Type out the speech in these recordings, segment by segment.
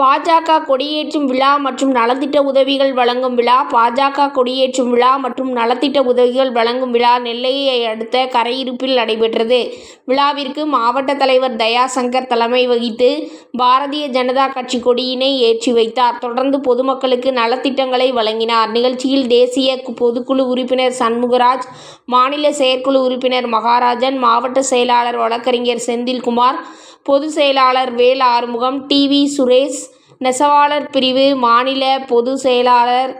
பாஜக கொடியேற்றும் விழா மற்றும் நலத்திட்ட உதவிகள் வழங்கும் விழா பாஜக கொடியேற்றும் விழா மற்றும் நலத்திட்ட உதவிகள் வழங்கும் விழா நெல்லையை அடுத்த கரையிருப்பில் நடைபெற்றது விழாவிற்கு மாவட்ட தலைவர் தயாசங்கர் தலைமை வகித்து பாரதிய ஜனதா கட்சி கொடியினை ஏற்றி வைத்தார் தொடர்ந்து பொதுமக்களுக்கு நலத்திட்டங்களை வழங்கினார் நிகழ்ச்சியில் தேசிய பொதுக்குழு உறுப்பினர் சண்முகராஜ் மாநில செயற்குழு உறுப்பினர் மகாராஜன் மாவட்ட செயலாளர் வழக்கறிஞர் செந்தில்குமார் பொதுச் செயலாளர் வேல் ஆறுமுகம் டிவி சுரேஷ் நெசவாளர் பிரிவு மாநில பொதுச் செயலாளர்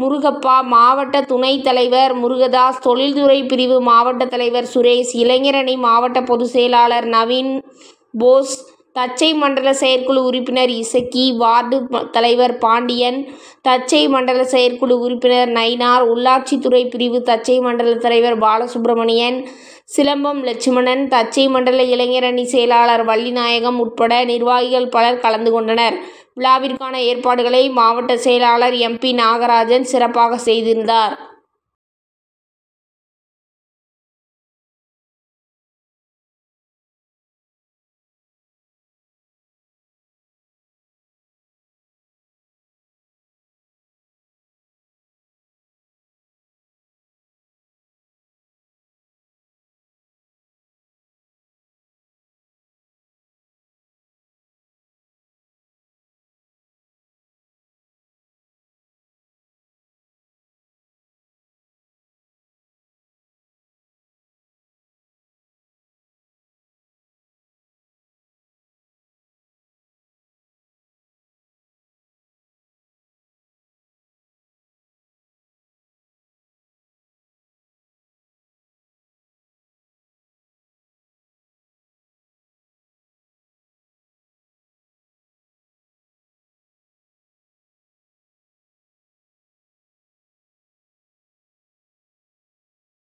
முருகப்பா மாவட்ட துணைத் தலைவர் முருகதாஸ் தொழில்துறை பிரிவு மாவட்ட தலைவர் சுரேஷ் இளைஞரணி மாவட்ட பொதுச் செயலாளர் நவீன் போஸ் தச்சை மண்டல செயற்குழு உறுப்பினர் இசக்கி வார்டு தலைவர் பாண்டியன் தச்சை மண்டல செயற்குழு உறுப்பினர் நயினார் உள்ளாட்சித்துறை பிரிவு தச்சை மண்டல தலைவர் பாலசுப்ரமணியன் சிலம்பம் லட்சுமணன் தச்சை மண்டல இளைஞரணி செயலாளர் வள்ளிநாயகம் உட்பட நிர்வாகிகள் பலர் கலந்து கொண்டனர் விழாவிற்கான ஏற்பாடுகளை மாவட்ட செயலாளர் எம்பி நாகராஜன் சிறப்பாக செய்திருந்தார்